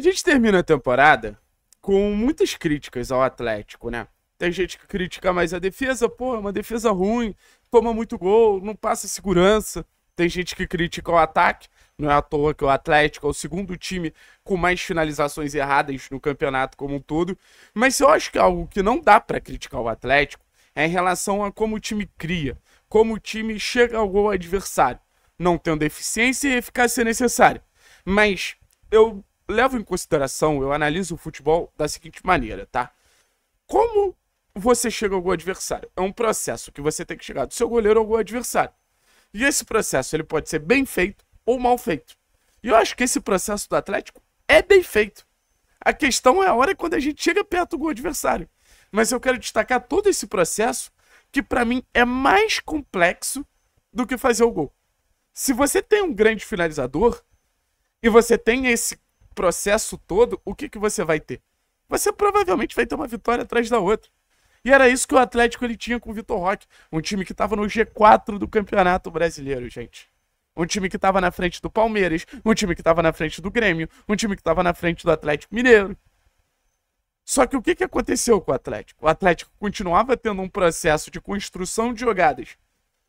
A gente termina a temporada com muitas críticas ao Atlético, né? Tem gente que critica mais a defesa, pô, é uma defesa ruim, toma muito gol, não passa segurança. Tem gente que critica o ataque, não é à toa que o Atlético é o segundo time com mais finalizações erradas no campeonato como um todo. Mas eu acho que algo que não dá para criticar o Atlético é em relação a como o time cria, como o time chega ao gol adversário, não tendo eficiência e eficácia necessária. Mas eu levo em consideração, eu analiso o futebol da seguinte maneira, tá? Como você chega ao gol adversário? É um processo que você tem que chegar do seu goleiro ao gol adversário. E esse processo ele pode ser bem feito ou mal feito. E eu acho que esse processo do Atlético é bem feito. A questão é a hora quando a gente chega perto do gol adversário. Mas eu quero destacar todo esse processo que para mim é mais complexo do que fazer o gol. Se você tem um grande finalizador e você tem esse processo todo, o que, que você vai ter? Você provavelmente vai ter uma vitória atrás da outra. E era isso que o Atlético ele tinha com o Vitor Roque. Um time que estava no G4 do Campeonato Brasileiro, gente. Um time que estava na frente do Palmeiras, um time que estava na frente do Grêmio, um time que estava na frente do Atlético Mineiro. Só que o que, que aconteceu com o Atlético? O Atlético continuava tendo um processo de construção de jogadas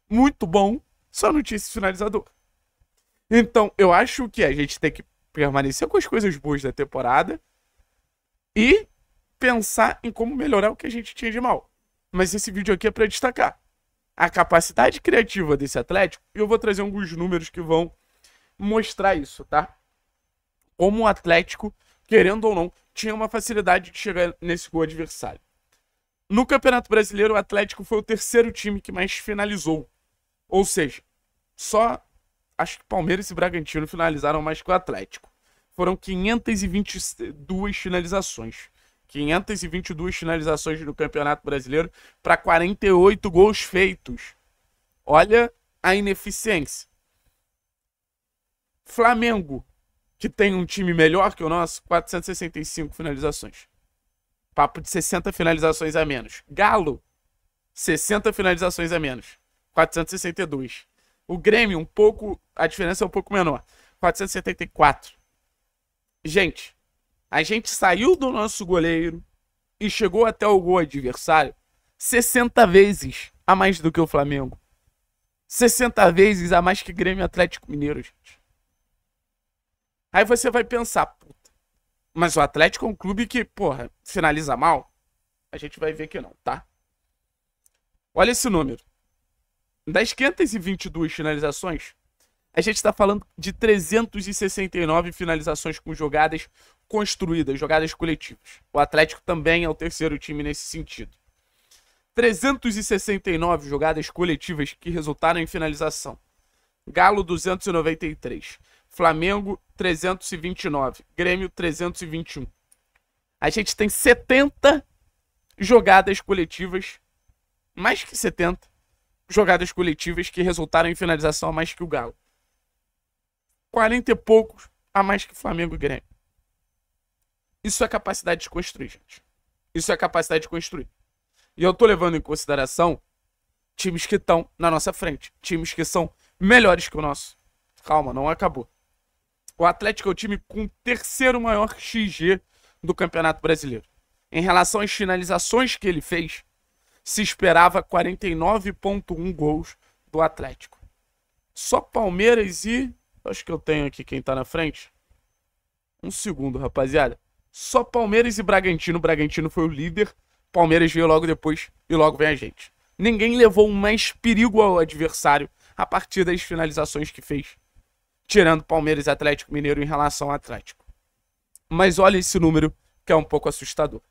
muito bom, só não tinha esse finalizador. Então, eu acho que a gente tem que permanecer com as coisas boas da temporada e pensar em como melhorar o que a gente tinha de mal. Mas esse vídeo aqui é para destacar a capacidade criativa desse Atlético e eu vou trazer alguns números que vão mostrar isso, tá? Como o Atlético, querendo ou não, tinha uma facilidade de chegar nesse gol adversário. No Campeonato Brasileiro, o Atlético foi o terceiro time que mais finalizou. Ou seja, só acho que Palmeiras e Bragantino finalizaram mais que o Atlético. Foram 522 finalizações. 522 finalizações no Campeonato Brasileiro para 48 gols feitos. Olha a ineficiência. Flamengo, que tem um time melhor que o nosso, 465 finalizações. Papo de 60 finalizações a menos. Galo, 60 finalizações a menos. 462. O Grêmio, um pouco. A diferença é um pouco menor. 474. Gente, a gente saiu do nosso goleiro e chegou até o gol adversário 60 vezes a mais do que o Flamengo. 60 vezes a mais que Grêmio Atlético Mineiro, gente. Aí você vai pensar, puta, mas o Atlético é um clube que, porra, finaliza mal? A gente vai ver que não, tá? Olha esse número. Das 522 finalizações, a gente está falando de 369 finalizações com jogadas construídas, jogadas coletivas. O Atlético também é o terceiro time nesse sentido. 369 jogadas coletivas que resultaram em finalização. Galo 293, Flamengo 329, Grêmio 321. A gente tem 70 jogadas coletivas, mais que 70, jogadas coletivas que resultaram em finalização a mais que o Galo. 40 e poucos a mais que o Flamengo e Grêmio. Isso é capacidade de construir, gente. Isso é capacidade de construir. E eu tô levando em consideração times que estão na nossa frente, times que são melhores que o nosso. Calma, não acabou. O Atlético é o time com o terceiro maior XG do Campeonato Brasileiro. Em relação às finalizações que ele fez, se esperava 49,1 gols do Atlético. Só Palmeiras e. Acho que eu tenho aqui quem tá na frente. Um segundo, rapaziada. Só Palmeiras e Bragantino. Bragantino foi o líder. Palmeiras veio logo depois e logo vem a gente. Ninguém levou mais perigo ao adversário a partir das finalizações que fez, tirando Palmeiras e Atlético Mineiro em relação ao Atlético. Mas olha esse número que é um pouco assustador.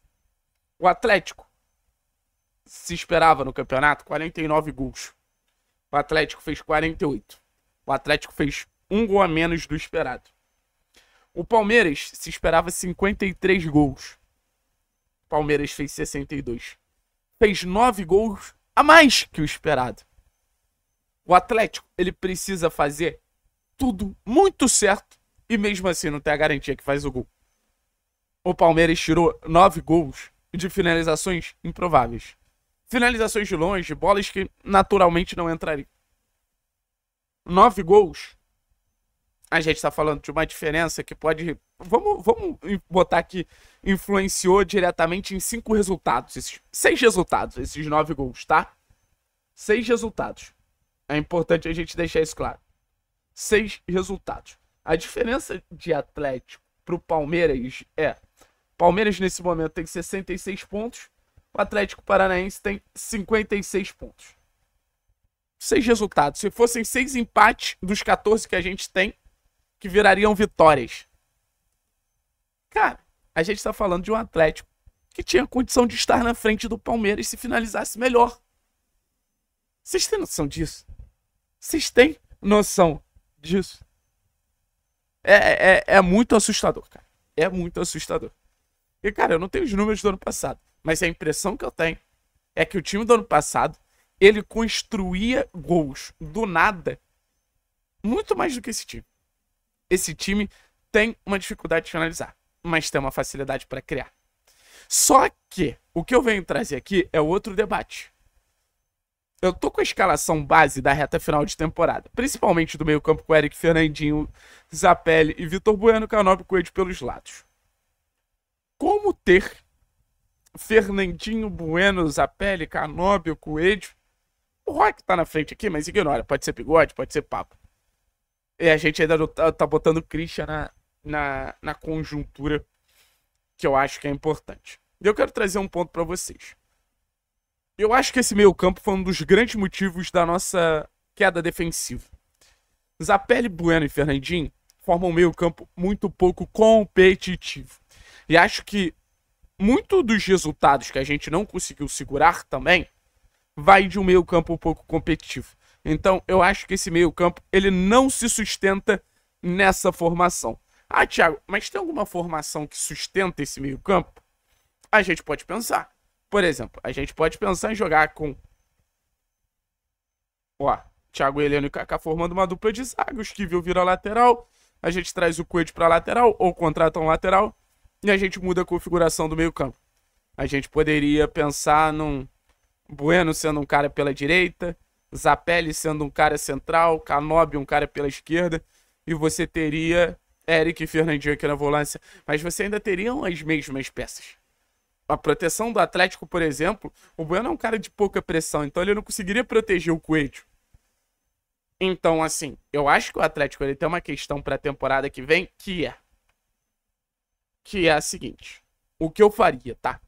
O Atlético se esperava no campeonato, 49 gols. O Atlético fez 48. O Atlético fez um gol a menos do esperado. O Palmeiras se esperava 53 gols. O Palmeiras fez 62. Fez 9 gols a mais que o esperado. O Atlético, ele precisa fazer tudo muito certo e mesmo assim não tem a garantia que faz o gol. O Palmeiras tirou 9 gols de finalizações improváveis finalizações de longe, bolas que naturalmente não entrariam. Nove gols. A gente está falando de uma diferença que pode. Vamos, vamos botar que influenciou diretamente em cinco resultados. Esses, seis resultados, esses nove gols, tá? Seis resultados. É importante a gente deixar isso claro. Seis resultados. A diferença de Atlético para o Palmeiras é: Palmeiras nesse momento tem 66 pontos, o Atlético Paranaense tem 56 pontos. Seis resultados. Se fossem seis empates dos 14 que a gente tem, que virariam vitórias. Cara, a gente está falando de um Atlético que tinha condição de estar na frente do Palmeiras se finalizasse melhor. Vocês têm noção disso? Vocês têm noção disso? É, é, é, é muito assustador, cara. É muito assustador. E, cara, eu não tenho os números do ano passado. Mas a impressão que eu tenho é que o time do ano passado, ele construía gols do nada muito mais do que esse time. Esse time tem uma dificuldade de finalizar, mas tem uma facilidade para criar. Só que o que eu venho trazer aqui é outro debate. Eu tô com a escalação base da reta final de temporada, principalmente do meio-campo com Eric Fernandinho, Zapelli e Vitor Bueno, Canóbio Coelho pelos lados. Como ter Fernandinho Bueno, Zapelli, Canóbio, Coelho. O Rock tá na frente aqui, mas ignora. Pode ser bigode, pode ser papo. E a gente ainda tá, tá botando Christian na, na, na conjuntura que eu acho que é importante. E eu quero trazer um ponto para vocês. Eu acho que esse meio-campo foi um dos grandes motivos da nossa queda defensiva. Zapelli, Bueno e Fernandinho formam um meio-campo muito pouco competitivo. E acho que muito dos resultados que a gente não conseguiu segurar também vai de um meio campo um pouco competitivo. Então eu acho que esse meio campo ele não se sustenta nessa formação. Ah, Thiago, mas tem alguma formação que sustenta esse meio campo? A gente pode pensar. Por exemplo, a gente pode pensar em jogar com... Ó, Thiago Heleno e Kaká formando uma dupla de zaga. O Esquivel vira lateral. A gente traz o Coelho para lateral ou contrata um lateral e a gente muda a configuração do meio-campo. A gente poderia pensar num Bueno sendo um cara pela direita, Zapelli sendo um cara central, Canobi um cara pela esquerda, e você teria Eric e Fernandinho aqui na volância, mas você ainda teriam as mesmas peças. A proteção do Atlético, por exemplo, o Bueno é um cara de pouca pressão, então ele não conseguiria proteger o Coelho. Então, assim, eu acho que o Atlético ele tem uma questão para a temporada que vem que é que é a seguinte. O que eu faria, tá?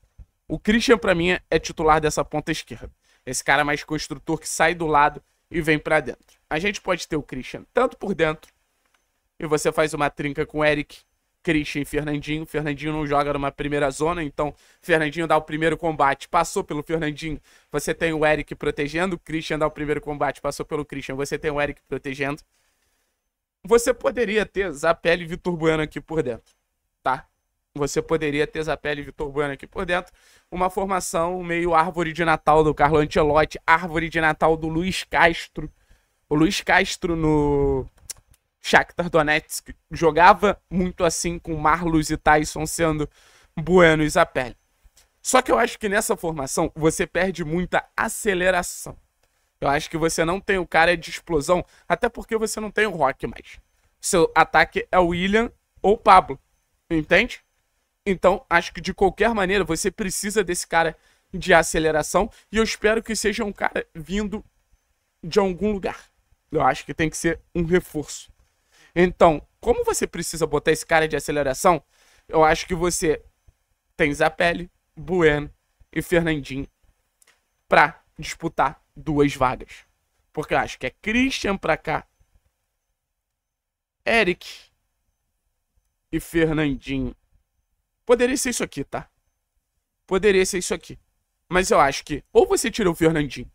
O Christian, para mim, é titular dessa ponta esquerda. Esse cara mais construtor que sai do lado e vem para dentro. A gente pode ter o Christian tanto por dentro, e você faz uma trinca com o Eric, Christian e Fernandinho. Fernandinho não joga numa primeira zona, então Fernandinho dá o primeiro combate, passou pelo Fernandinho. Você tem o Eric protegendo, Christian dá o primeiro combate, passou pelo Christian. Você tem o Eric protegendo. Você poderia ter Zapelli e Vitor Bueno aqui por dentro, tá? Você poderia ter Zapelli e Vitor Bueno aqui por dentro. Uma formação meio árvore de Natal do Carlo Ancelotti, árvore de Natal do Luiz Castro. O Luiz Castro no Shakhtar Donetsk jogava muito assim com Marlos e Tyson sendo Bueno e Zapelli. Só que eu acho que nessa formação você perde muita aceleração. Eu acho que você não tem o cara de explosão, até porque você não tem o Rock mais. Seu ataque é o William ou Pablo, entende? Então, acho que de qualquer maneira, você precisa desse cara de aceleração. E eu espero que seja um cara vindo de algum lugar. Eu acho que tem que ser um reforço. Então, como você precisa botar esse cara de aceleração, eu acho que você tem Zapelli, Bueno e Fernandinho para disputar duas vagas. Porque eu acho que é Christian pra cá, Eric e Fernandinho Poderia ser isso aqui, tá? Poderia ser isso aqui. Mas eu acho que ou você tira o Fernandinho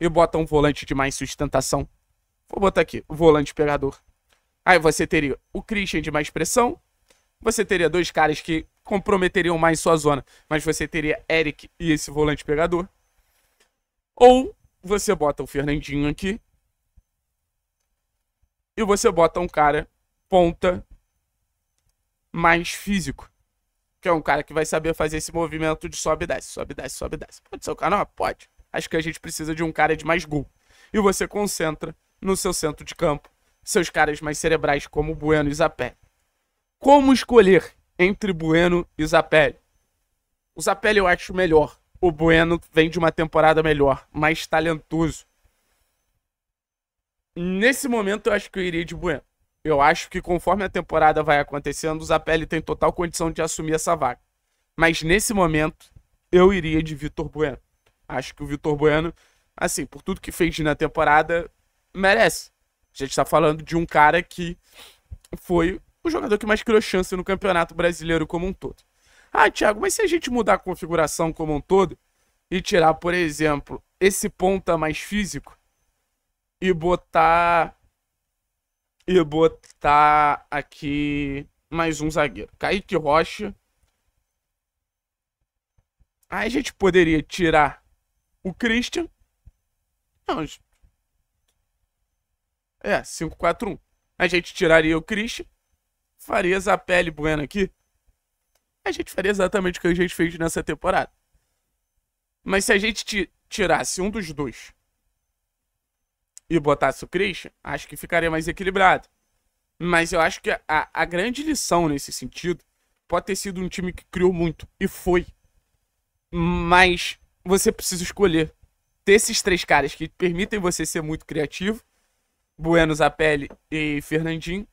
e bota um volante de mais sustentação. Vou botar aqui, volante pegador. Aí você teria o Christian de mais pressão. Você teria dois caras que comprometeriam mais sua zona. Mas você teria Eric e esse volante pegador. Ou você bota o Fernandinho aqui. E você bota um cara ponta mais físico que é um cara que vai saber fazer esse movimento de sobe e desce, sobe e desce, sobe e desce. Pode ser o canal? Pode. Acho que a gente precisa de um cara de mais gol. E você concentra no seu centro de campo seus caras mais cerebrais como Bueno e Zapelli. Como escolher entre Bueno e Zapelli? O Zapelli eu acho melhor. O Bueno vem de uma temporada melhor, mais talentoso. Nesse momento eu acho que eu iria de Bueno. Eu acho que conforme a temporada vai acontecendo, o Zapelli tem total condição de assumir essa vaga. Mas nesse momento, eu iria de Vitor Bueno. Acho que o Vitor Bueno, assim, por tudo que fez na temporada, merece. A gente está falando de um cara que foi o jogador que mais criou chance no Campeonato Brasileiro como um todo. Ah, Thiago, mas se a gente mudar a configuração como um todo e tirar, por exemplo, esse ponta mais físico e botar e botar aqui mais um zagueiro. Kaique Rocha. Aí a gente poderia tirar o Christian. Não, é, 5-4-1. A gente tiraria o Christian. Faria Zapelli Bueno aqui. A gente faria exatamente o que a gente fez nessa temporada. Mas se a gente tirasse um dos dois e botasse o Christian, acho que ficaria mais equilibrado. Mas eu acho que a, a grande lição nesse sentido pode ter sido um time que criou muito, e foi. Mas você precisa escolher. Ter esses três caras que permitem você ser muito criativo, Buenos, Apelli e Fernandinho,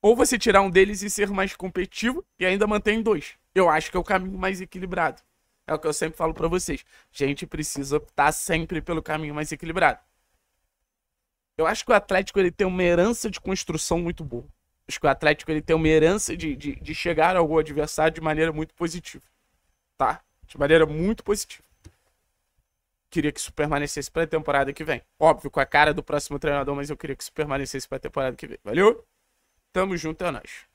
ou você tirar um deles e ser mais competitivo e ainda em dois. Eu acho que é o caminho mais equilibrado. É o que eu sempre falo para vocês. A gente precisa optar sempre pelo caminho mais equilibrado. Eu acho que o Atlético ele tem uma herança de construção muito boa. Acho que o Atlético ele tem uma herança de, de, de chegar ao adversário de maneira muito positiva. Tá? De maneira muito positiva. Queria que isso permanecesse pra temporada que vem. Óbvio, com a cara do próximo treinador, mas eu queria que isso permanecesse pra temporada que vem. Valeu? Tamo junto, é nóis.